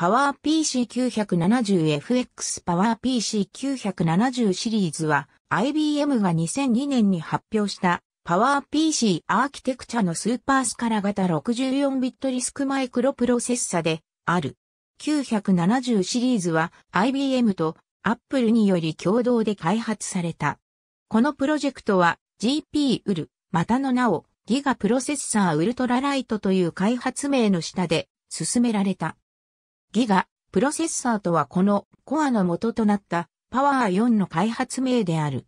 パワー PC970FX パワー PC970 シリーズは IBM が2002年に発表したパワー PC アーキテクチャのスーパースカラ型64ビットリスクマイクロプロセッサである。970シリーズは IBM と Apple により共同で開発された。このプロジェクトは GP ウル、またの名をギガプロセッサーウルトラライトという開発名の下で進められた。ギガ、プロセッサーとはこのコアの元となったパワー4の開発名である。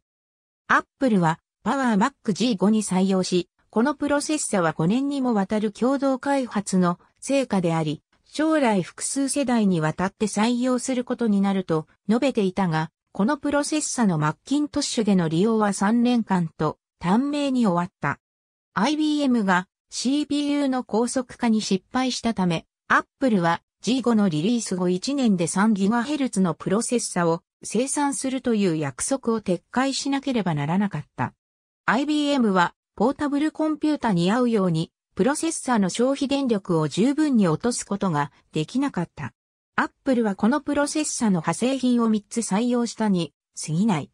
アップルはパワーマック G5 に採用し、このプロセッサは5年にもわたる共同開発の成果であり、将来複数世代にわたって採用することになると述べていたが、このプロセッサのマッキントッシュでの利用は3年間と短命に終わった。IBM が CPU の高速化に失敗したため、アップルは G5 のリリース後1年で 3GHz のプロセッサを生産するという約束を撤回しなければならなかった。IBM はポータブルコンピュータに合うようにプロセッサーの消費電力を十分に落とすことができなかった。Apple はこのプロセッサーの派生品を3つ採用したに過ぎない。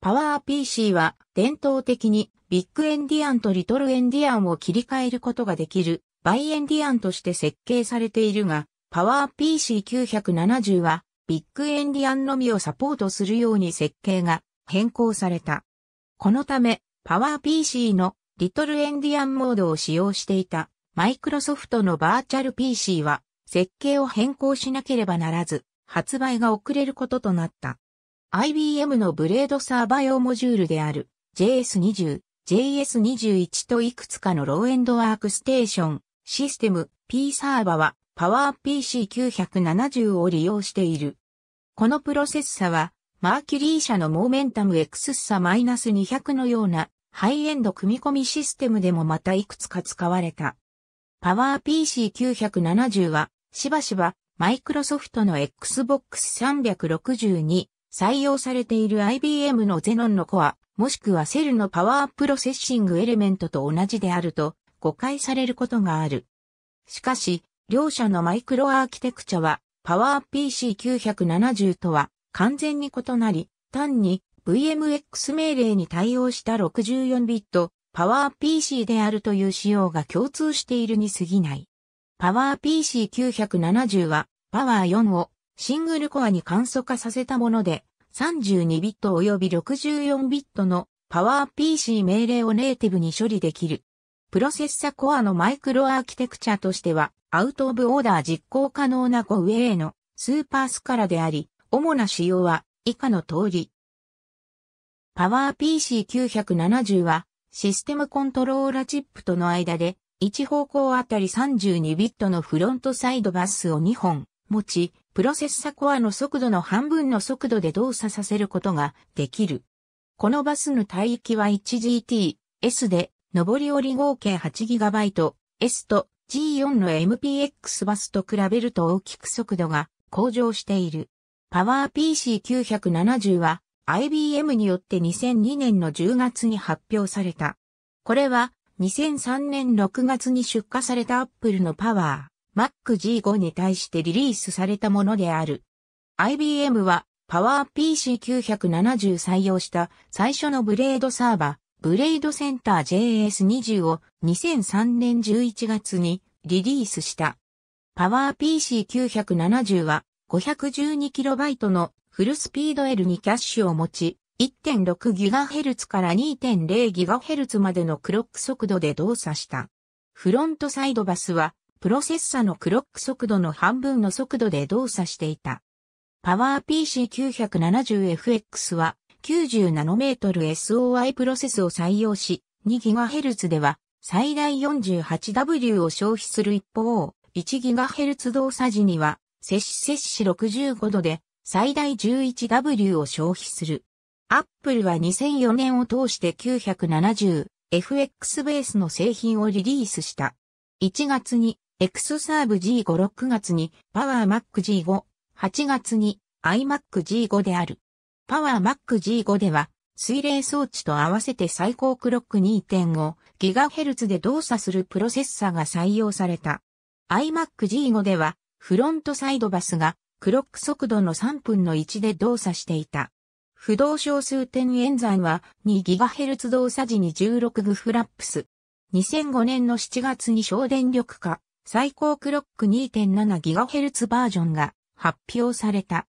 パワー PC は伝統的にビッグエンディアンとリトルエンディアンを切り替えることができるバイエンディアンとして設計されているが、パワー PC970 はビッグエンディアンのみをサポートするように設計が変更された。このため、パワー PC のリトルエンディアンモードを使用していたマイクロソフトのバーチャル PC は設計を変更しなければならず、発売が遅れることとなった。IBM のブレードサーバー用モジュールである JS20、JS21 といくつかのローエンドワークステーション、システム、P サーバはパワー p c 9 7 0を利用している。このプロセッサは、マーキュリー社のモーメンタム X 差 -200 のようなハイエンド組み込みシステムでもまたいくつか使われた。パワー p c 9 7 0は、しばしば、マイクロソフトの Xbox 360に採用されている IBM のゼノンのコア、もしくはセルのパワープロセッシングエレメントと同じであると誤解されることがある。しかし、両社のマイクロアーキテクチャは、PowerPC970 とは完全に異なり、単に VMX 命令に対応した 64bit PowerPC であるという仕様が共通しているに過ぎない。PowerPC970 は Power4 をシングルコアに簡素化させたもので、32ビット及び64ビットの PowerPC 命令をネイティブに処理できる。プロセッサコアのマイクロアーキテクチャとしては、アウトオブオーダー実行可能な 5A のスーパースカラであり、主な仕様は以下の通り。パワー PC970 はシステムコントローラチップとの間で1方向あたり32ビットのフロントサイドバスを2本持ち、プロセッサコアの速度の半分の速度で動作させることができる。このバスの帯域は 1GTS で上り下り合計 8GB、S と G4 の MPX バスと比べると大きく速度が向上している。パワー PC970 は IBM によって2002年の10月に発表された。これは2003年6月に出荷された Apple のパワー Mac G5 に対してリリースされたものである。IBM はパワー PC970 採用した最初のブレードサーバー、ブレイドセンター JS20 を2003年11月にリリースした。パワー PC970 は 512KB のフルスピード L にキャッシュを持ち、1.6GHz から 2.0GHz までのクロック速度で動作した。フロントサイドバスは、プロセッサのクロック速度の半分の速度で動作していた。パワー p c 9 7 0 f x は、90ナノメートル SOI プロセスを採用し、2GHz では最大 48W を消費する一方、1GHz 動作時には、摂氏摂氏65度で最大 11W を消費する。アップルは2004年を通して 970FX ベースの製品をリリースした。1月に X サーブ G5、6月に PowerMac G5、8月に iMac G5 である。パワーマック G5 では、水冷装置と合わせて最高クロック 2.5GHz で動作するプロセッサーが採用された。iMac G5 では、フロントサイドバスがクロック速度の3分の1で動作していた。不動小数点演算は 2GHz 動作時に 16G フラップス。2005年の7月に省電力化、最高クロック 2.7GHz バージョンが発表された。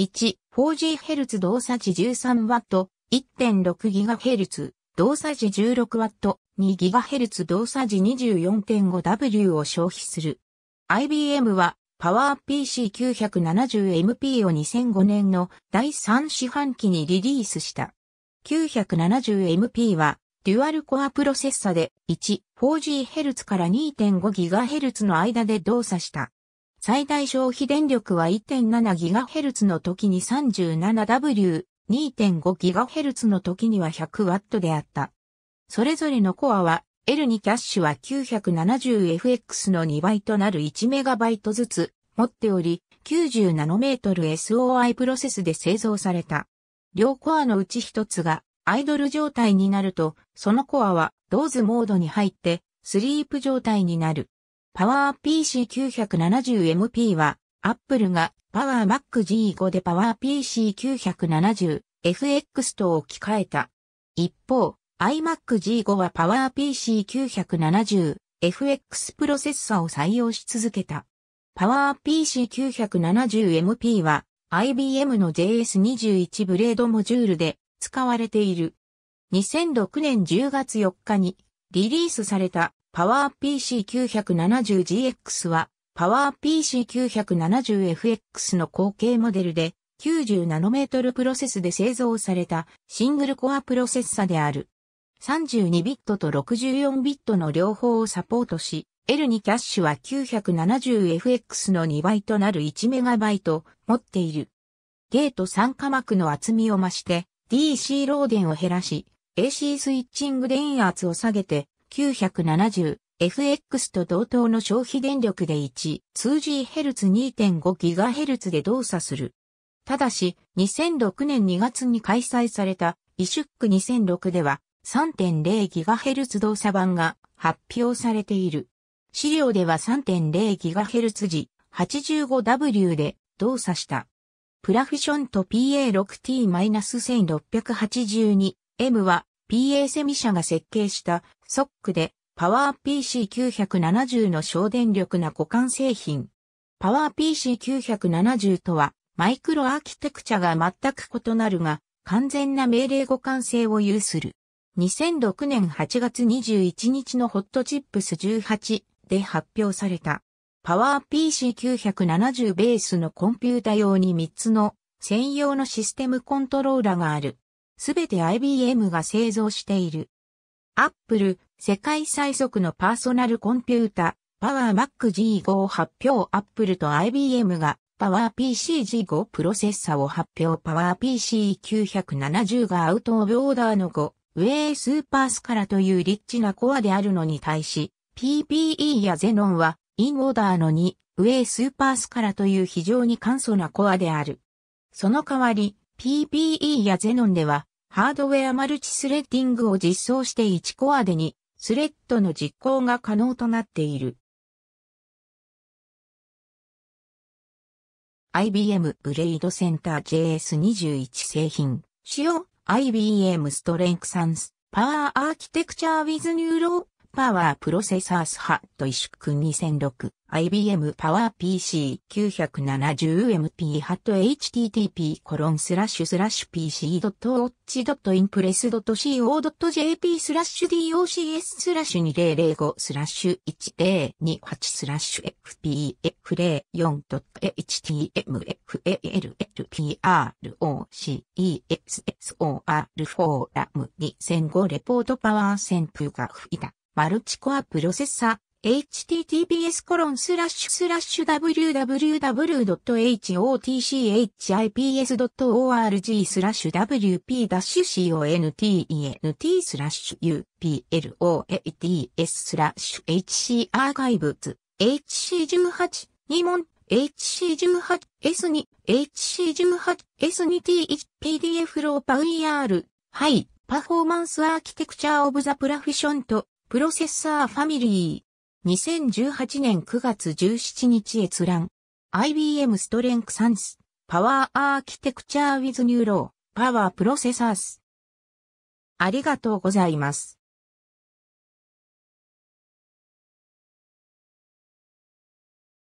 1.4GHz 動作時 13W、1.6GHz、動作時 16W、2GHz 動作時 24.5W を消費する。IBM は、パワー PC970MP を2005年の第3四半期にリリースした。970MP は、デュアルコアプロセッサで 1.4GHz から 2.5GHz の間で動作した。最大消費電力は 1.7GHz の時に 37W、2.5GHz の時には 100W であった。それぞれのコアは L2 キャッシュは 970FX の2倍となる 1MB ずつ持っており、90nm SOI プロセスで製造された。両コアのうち一つがアイドル状態になると、そのコアはドーズモードに入ってスリープ状態になる。パワー PC970MP は、Apple がパワー Mac G5 でパワー PC970FX と置き換えた。一方、iMac G5 はパワー PC970FX プロセッサを採用し続けた。パワー PC970MP は IBM の JS21 ブレードモジュールで使われている。2006年10月4日にリリースされたパワー p c 9 7 0 g x はパワー p c 9 7 0 f x の後継モデルで9 0トルプロセスで製造されたシングルコアプロセッサである。32ビットと64ビットの両方をサポートし、L2 キャッシュは 970FX の2倍となる1イト持っている。ゲート酸化膜の厚みを増して DC 漏電を減らし、AC スイッチング電圧を下げて970、FX と同等の消費電力で 1,2GHz2.5GHz で動作する。ただし、2006年2月に開催されたイシュック2 0 0 6では 3.0GHz 動作版が発表されている。資料では 3.0GHz 時 85W で動作した。プラフィションと PA6T-1682M は PA セミ社が設計したソックで、パワー PC970 の省電力な互換製品。パワー PC970 とは、マイクロアーキテクチャが全く異なるが、完全な命令互換性を有する。2006年8月21日のホットチップス18で発表された。パワー PC970 ベースのコンピュータ用に3つの専用のシステムコントローラがある。すべて IBM が製造している。アップル、世界最速のパーソナルコンピュータ、パワーマック G5 を発表アップルと IBM がパワー PC G5 プロセッサを発表パワー PC970 がアウトオブオーダーの5、ウェイスーパースカラというリッチなコアであるのに対し、PPE やゼノンはインオーダーの2、ウェイスーパースカラという非常に簡素なコアである。その代わり、PPE やゼノンではハードウェアマルチスレッディングを実装して1コアでにスレッドの実行が可能となっている。IBM ブレイドセンター JS21 製品。使用 IBM ストレンクサンスパワーアーキテクチャーウィズニューローパワープロセサースハットイ縮2006 IBM パワー PC 970MP ハット http コロンスラッシュスラッシュ pc.watch.impress.co.jp スラッシュ docs スラッシュ2005スラッシュ1028スラッシュ fpf04.htmfalprocessor フォーラム2005レポートパワー旋風が吹いた。マルチコアプロセッサ、https コロンスラッシュスラッシュ www.hotchips.org スラッシュ wp-content スラッシュ u p l o a T s スラッシュ hc アーカイブツ hc18 2問 hc18s2 hc18s2t1 pdf ローパ ER はいパフォーマンスアーキテクチャーオブザプラフィションとプロセッサーファミリー。2018年9月17日閲覧。IBM ストレンクサンス。パワーアーキテクチャーウィズニューロー。パワープロセッサース。ありがとうございます。